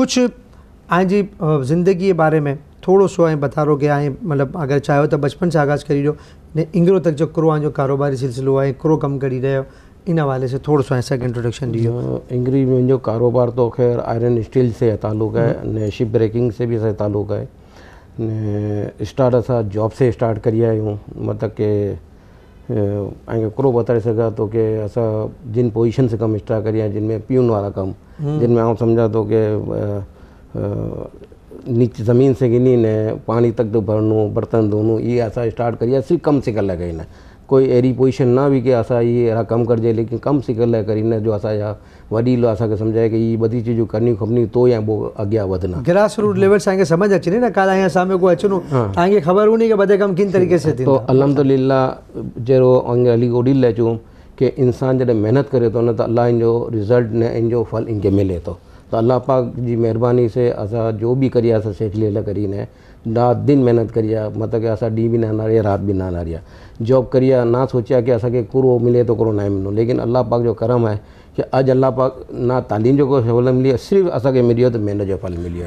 कुछ आए जी ज़िंदगी के बारे में थोड़ा सो ऐं बता रो कि मतलब अगर चाहियो तो बचपन से आगाज़ करी ॾियो ने इंगरो तक जो करो आज कारोबारी सिलसिलो है करो कम करी हो इन हवाले से थोड़ा सो ऐसा इंट्रोडक्शन दियो इंगरी जो कारोबार तो खैर आयरन स्टील से ताल्लुक़ है ने शिप ब्रेकिंग से भी असांजो है आहे ने स्टार्ट असां जॉब से स्टार्ट करी आयो मतलब के ऐं हिकिड़ो बताए सघां थो तो की असां जिन पोज़ीशन से कम स्टार्ट करी जिनमें जिन में प्यून वारा कमु हम्म। जिन में आउं सम्झां थो तो नीचे ज़मीन से गिनी ने पानी तक तो भरनो बर्तन धोनू ये असां स्टार्ट करी आहे सिर्फ़ु कमु सिखण लाइ कई कोई अहिड़ी पोजीशन न कि असा ये अड़ा कम कमु करिजे लेकिन कमु सिखियल आहे करीना जो असांजा वॾी असांखे सम्झाए की हीअ ॿधी चीजूं करणी खपनि तो या पोइ अॻियां वधना ग्रास रूट लेवल सां सम्झ अचे न काल्ह असां साम्हूं को अचणो तव्हांखे ख़बर हुन की ॿधे कमु किन तरीक़े सां तो थींदो अलहमदिल्ला जहिड़ो अली ओॾी लाइ अचूं की इंसानु जॾहिं करे थो न इन रिज़ल्ट न इन फल इनके मिले तो तो अल्लाह पाक जी मेहरबानी से अस जो भी करी आहे असां शेख करी ने राति दिन मेहनत करी आहे मतिलबु की भी ॾींहुं बि न हारी आहे राति जॉब करी ना सोचा कि असा के कुरो मिले तो करो ना मिलो लेकिन अल्लाह पाक जो करम है कि अॼु अल्लाह पाक ना तालीम जो को मिली सिर्फ़ असा के मिली तो मेहनत जो फल मिली